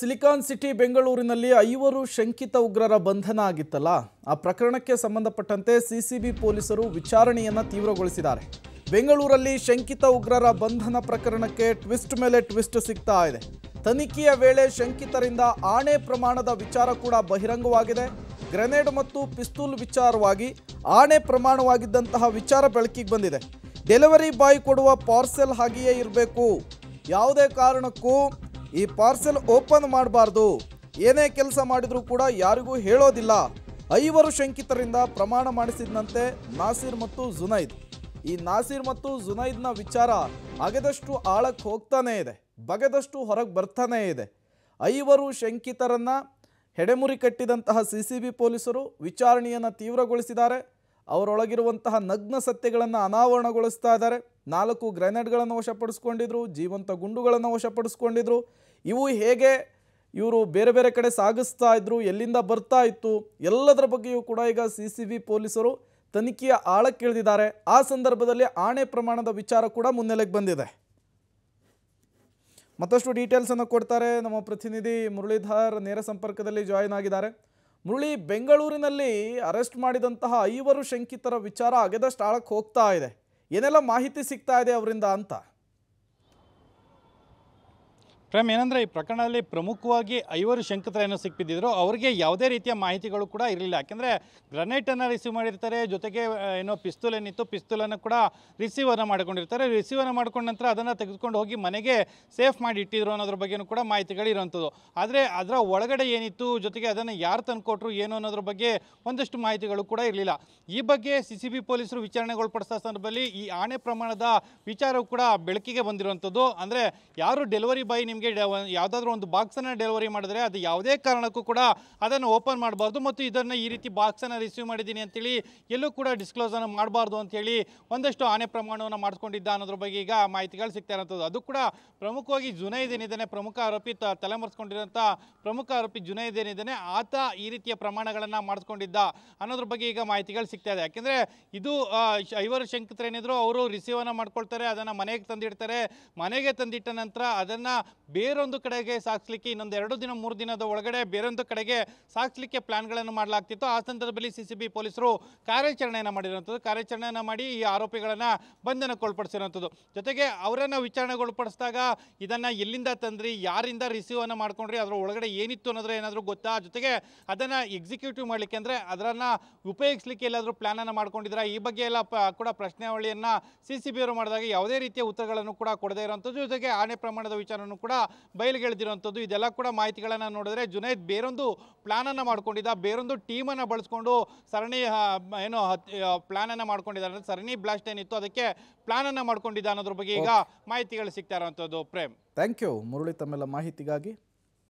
silicon city ಬೆಂಗಳೂರಿನಲ್ಲಿ ಐವರು ಶಂಕಿತ ಉಗ್ರರ ಬಂಧನ ಆಗಿತ್ತಲ್ಲ ಆ ಪ್ರಕರಣಕ್ಕೆ ಸಂಬಂಧಪಟ್ಟಂತೆ ಸಿಸಿಬಿ ಪೊಲೀಸರು ವಿಚಾರಣೆಯನ್ನು ತೀವ್ರಗೊಳಿಸಿದ್ದಾರೆ ಬೆಂಗಳೂರಲ್ಲಿ ಶಂಕಿತ ಉಗ್ರರ ಬಂಧನ ಪ್ರಕರಣಕ್ಕೆ ಟ್ವಿಸ್ಟ್ ಮೇಲೆ ಟ್ವಿಸ್ಟ್ ಸಿಗ್ತಾ ಇದೆ ತನಿಖೆಯ ವೇಳೆ ಶಂಕಿತರಿಂದ ಆಣೆ ಪ್ರಮಾಣದ ವಿಚಾರ ಕೂಡ ಬಹಿರಂಗವಾಗಿದೆ ಗ್ರೆನೇಡ್ ಮತ್ತು ಪಿಸ್ತೂಲ್ ವಿಚಾರವಾಗಿ ಆಣೆ ಪ್ರಮಾಣವಾಗಿದ್ದಂತಹ ವಿಚಾರ ಬೆಳಕಿಗೆ ಬಂದಿದೆ ಡೆಲಿವರಿ ಬಾಯ್ ಕೊಡುವ ಪಾರ್ಸೆಲ್ ಹಾಗೆಯೇ ಇರಬೇಕು ಯಾವುದೇ ಕಾರಣಕ್ಕೂ ಈ ಪಾರ್ಸೆಲ್ ಓಪನ್ ಮಾಡಬಾರ್ದು ಏನೇ ಕೆಲಸ ಮಾಡಿದರೂ ಕೂಡ ಯಾರಿಗೂ ಹೇಳೋದಿಲ್ಲ ಐವರು ಶಂಕಿತರಿಂದ ಪ್ರಮಾಣ ಮಾಡಿಸಿದಂತೆ ನಾಸಿರ್ ಮತ್ತು ಜುನೈದ್ ಈ ನಾಸಿರ್ ಮತ್ತು ಜುನೈದ್ನ ವಿಚಾರ ಅಗೆದಷ್ಟು ಆಳಕ್ಕೆ ಹೋಗ್ತಾನೇ ಇದೆ ಬಗೆದಷ್ಟು ಹೊರಗೆ ಬರ್ತಾನೆ ಇದೆ ಐವರು ಶಂಕಿತರನ್ನು ಹೆಡೆಮುರಿ ಕಟ್ಟಿದಂತಹ ಸಿ ಸಿ ಬಿ ಪೊಲೀಸರು ವಿಚಾರಣೆಯನ್ನು ತೀವ್ರಗೊಳಿಸಿದ್ದಾರೆ ಅವರೊಳಗಿರುವಂತಹ ನಗ್ನ ಸತ್ಯಗಳನ್ನು ಅನಾವರಣಗೊಳಿಸ್ತಾ ಇದ್ದಾರೆ ನಾಲ್ಕು ಗ್ರೆನೇಡ್ಗಳನ್ನು ವಶಪಡಿಸ್ಕೊಂಡಿದ್ರು ಜೀವಂತ ಗುಂಡುಗಳನ್ನು ವಶಪಡಿಸ್ಕೊಂಡಿದ್ರು ಇವು ಹೇಗೆ ಇವರು ಬೇರೆ ಬೇರೆ ಕಡೆ ಸಾಗಿಸ್ತಾ ಇದ್ರು ಎಲ್ಲಿಂದ ಬರ್ತಾ ಇತ್ತು ಎಲ್ಲದರ ಬಗ್ಗೆಯೂ ಕೂಡ ಈಗ ಸಿ ಸಿ ಬಿ ಪೊಲೀಸರು ತನಿಖೆಯ ಆಳಕ್ಕಿಳಿದಿದ್ದಾರೆ ಆ ಸಂದರ್ಭದಲ್ಲಿ ಆಣೆ ಪ್ರಮಾಣದ ವಿಚಾರ ಕೂಡ ಮುನ್ನೆಲೆಗೆ ಬಂದಿದೆ ಮತ್ತಷ್ಟು ಡೀಟೇಲ್ಸನ್ನು ಕೊಡ್ತಾರೆ ನಮ್ಮ ಪ್ರತಿನಿಧಿ ಮುರಳೀಧರ್ ನೇರ ಸಂಪರ್ಕದಲ್ಲಿ ಜಾಯಿನ್ ಆಗಿದ್ದಾರೆ ಮುರುಳಿ ಬೆಂಗಳೂರಿನಲ್ಲಿ ಅರೆಸ್ಟ್ ಮಾಡಿದಂತಹ ಐವರು ಶಂಕಿತರ ವಿಚಾರ ಅಗೆದಷ್ಟು ಆಳಕ್ಕೆ ಹೋಗ್ತಾ ಇದೆ ಏನೆಲ್ಲ ಮಾಹಿತಿ ಸಿಗ್ತಾ ಇದೆ ಅವರಿಂದ ಅಂತ ಪ್ರೇಮ್ ಏನಂದರೆ ಈ ಪ್ರಕರಣದಲ್ಲಿ ಪ್ರಮುಖವಾಗಿ ಐವರು ಶಂಕಿತರೇನೋ ಸಿಕ್ಕಿದ್ದಿದ್ರು ಅವರಿಗೆ ಯಾವುದೇ ರೀತಿಯ ಮಾಹಿತಿಗಳು ಕೂಡ ಇರಲಿಲ್ಲ ಯಾಕೆಂದರೆ ಗ್ರನೇಟನ್ನು ರಿಸೀವ್ ಮಾಡಿರ್ತಾರೆ ಜೊತೆಗೆ ಏನೋ ಪಿಸ್ತೂಲ್ ಏನಿತ್ತು ಪಿಸ್ತೂಲನ್ನು ಕೂಡ ರಿಸೀವನ್ನ ಮಾಡಿಕೊಂಡಿರ್ತಾರೆ ರಿಸೀವನ್ನ ಮಾಡ್ಕೊಂಡ ನಂತರ ಅದನ್ನು ತೆಗೆದುಕೊಂಡು ಹೋಗಿ ಮನೆಗೆ ಸೇಫ್ ಮಾಡಿ ಇಟ್ಟಿದ್ರು ಅನ್ನೋದ್ರ ಬಗ್ಗೆಯೂ ಕೂಡ ಮಾಹಿತಿಗಳು ಆದರೆ ಅದರ ಒಳಗಡೆ ಏನಿತ್ತು ಜೊತೆಗೆ ಅದನ್ನು ಯಾರು ತಂದುಕೊಟ್ರು ಏನು ಅನ್ನೋದ್ರ ಬಗ್ಗೆ ಒಂದಷ್ಟು ಮಾಹಿತಿಗಳು ಕೂಡ ಇರಲಿಲ್ಲ ಈ ಬಗ್ಗೆ ಸಿ ಸಿ ಬಿ ಪೊಲೀಸರು ವಿಚಾರಣೆಗೊಳಪಡಿಸಿದ ಸಂದರ್ಭದಲ್ಲಿ ಈ ಆಣೆ ಪ್ರಮಾಣದ ವಿಚಾರವು ಕೂಡ ಬೆಳಕಿಗೆ ಬಂದಿರುವಂಥದ್ದು ಅಂದರೆ ಯಾರು ಡೆಲಿವರಿ ಬಾಯ್ ನಿಮಗೆ ನಿಮಗೆ ಯಾವುದಾದ್ರೂ ಒಂದು ಬಾಕ್ಸನ್ನು ಡೆಲಿವರಿ ಮಾಡಿದ್ರೆ ಅದು ಯಾವುದೇ ಕಾರಣಕ್ಕೂ ಕೂಡ ಅದನ್ನು ಓಪನ್ ಮಾಡಬಾರ್ದು ಮತ್ತು ಇದನ್ನು ಈ ರೀತಿ ಬಾಕ್ಸನ್ನು ರಿಸೀವ್ ಮಾಡಿದ್ದೀನಿ ಅಂತೇಳಿ ಎಲ್ಲೂ ಕೂಡ ಡಿಸ್ಕ್ಲೋಸನ್ನು ಮಾಡಬಾರ್ದು ಅಂತೇಳಿ ಒಂದಷ್ಟು ಆನೆ ಪ್ರಮಾಣವನ್ನು ಮಾಡಿಕೊಂಡಿದ್ದ ಅನ್ನೋದ್ರ ಬಗ್ಗೆ ಈಗ ಮಾಹಿತಿಗಳು ಸಿಗ್ತಾ ಇರೋಂಥದ್ದು ಅದು ಕೂಡ ಪ್ರಮುಖವಾಗಿ ಜುನೈದ್ ಏನಿದ್ದಾನೆ ಪ್ರಮುಖ ಆರೋಪಿ ತಲೆಮರೆಸ್ಕೊಂಡಿರೋಂಥ ಪ್ರಮುಖ ಆರೋಪಿ ಜುನೈದ್ ಏನಿದ್ದಾನೆ ಆತ ಈ ರೀತಿಯ ಪ್ರಮಾಣಗಳನ್ನು ಮಾಡಿಸ್ಕೊಂಡಿದ್ದ ಅನ್ನೋದ್ರ ಬಗ್ಗೆ ಈಗ ಮಾಹಿತಿಗಳು ಸಿಗ್ತಾ ಇದೆ ಯಾಕೆಂದರೆ ಇದು ಐವರು ಶಂಕಿತರು ಅವರು ರಿಸೀವನ್ನು ಮಾಡ್ಕೊಳ್ತಾರೆ ಅದನ್ನು ಮನೆಗೆ ತಂದಿಡ್ತಾರೆ ಮನೆಗೆ ತಂದಿಟ್ಟ ನಂತರ ಅದನ್ನು ಬೇರೊಂದು ಕಡೆಗೆ ಸಾಗಿಸ್ಲಿಕ್ಕೆ ಇನ್ನೊಂದು ಎರಡು ದಿನ ಮೂರು ದಿನದ ಒಳಗಡೆ ಬೇರೊಂದು ಕಡೆಗೆ ಸಾಗಿಸ್ಲಿಕ್ಕೆ ಪ್ಲಾನ್ಗಳನ್ನು ಮಾಡಲಾಗ್ತಿತ್ತು ಆ ಸಂದರ್ಭದಲ್ಲಿ ಸಿ ಸಿ ಬಿ ಪೊಲೀಸರು ಕಾರ್ಯಾಚರಣೆಯನ್ನು ಮಾಡಿರುವಂಥದ್ದು ಕಾರ್ಯಾಚರಣೆಯನ್ನು ಮಾಡಿ ಈ ಆರೋಪಿಗಳನ್ನು ಬಂಧನಕ್ಕೊಳಪಡಿಸಿರುವಂಥದ್ದು ಜೊತೆಗೆ ಅವರನ್ನು ವಿಚಾರಣೆಗೊಳಪಡಿಸಿದಾಗ ಇದನ್ನು ಎಲ್ಲಿಂದ ತಂದ್ರಿ ಯಾರಿಂದ ರಿಸೀವನ್ನು ಮಾಡ್ಕೊಂಡ್ರಿ ಅದರ ಒಳಗಡೆ ಏನಿತ್ತು ಅನ್ನೋದ್ರೆ ಏನಾದರೂ ಗೊತ್ತಾ ಜೊತೆಗೆ ಅದನ್ನು ಎಕ್ಸಿಕ್ಯೂಟಿವ್ ಮಾಡಲಿಕ್ಕೆ ಅಂದರೆ ಅದನ್ನು ಉಪಯೋಗಿಸಲಿಕ್ಕೆ ಎಲ್ಲಾದರೂ ಪ್ಲ್ಯಾನನ್ನು ಮಾಡ್ಕೊಂಡಿದ್ರೆ ಈ ಬಗ್ಗೆ ಎಲ್ಲ ಕೂಡ ಪ್ರಶ್ನಾವಳಿಯನ್ನು ಸಿ ಸಿ ಬಿ ಅವರು ಮಾಡಿದಾಗ ಯಾವುದೇ ರೀತಿಯ ಉತ್ತರಗಳನ್ನು ಕೂಡ ಕೊಡದೇ ಇರುವಂಥದ್ದು ಜೊತೆಗೆ ಆಣೆ ಪ್ರಮಾಣದ ವಿಚಾರವನ್ನು ಕೂಡ ಬಯಲುಗೆಳೆದಿರುವಂಥದ್ದು ಇದೆಲ್ಲ ಕೂಡ ಮಾಹಿತಿಗಳನ್ನು ನೋಡಿದ್ರೆ ಜುನೈದ್ ಬೇರೊಂದು ಪ್ಲಾನನ್ನು ಮಾಡ್ಕೊಂಡಿದ್ದ ಬೇರೊಂದು ಟೀಮನ್ನು ಬಳಸ್ಕೊಂಡು ಸರಣಿ ಏನು ಪ್ಲಾನನ್ನು ಮಾಡ್ಕೊಂಡಿದ್ದಾರೆ ಸರಣಿ ಬ್ಲಾಸ್ಟ್ ಏನಿತ್ತು ಅದಕ್ಕೆ ಪ್ಲಾನನ್ನು ಮಾಡ್ಕೊಂಡಿದ್ದ ಅನ್ನೋದ್ರ ಬಗ್ಗೆ ಈಗ ಮಾಹಿತಿಗಳು ಸಿಗ್ತಾ ಇರುವಂಥದ್ದು ಪ್ರೇಮ್ ಥ್ಯಾಂಕ್ ಯು ಮುರಳಿ ತಮ್ಮೆಲ್ಲ ಮಾಹಿತಿಗಾಗಿ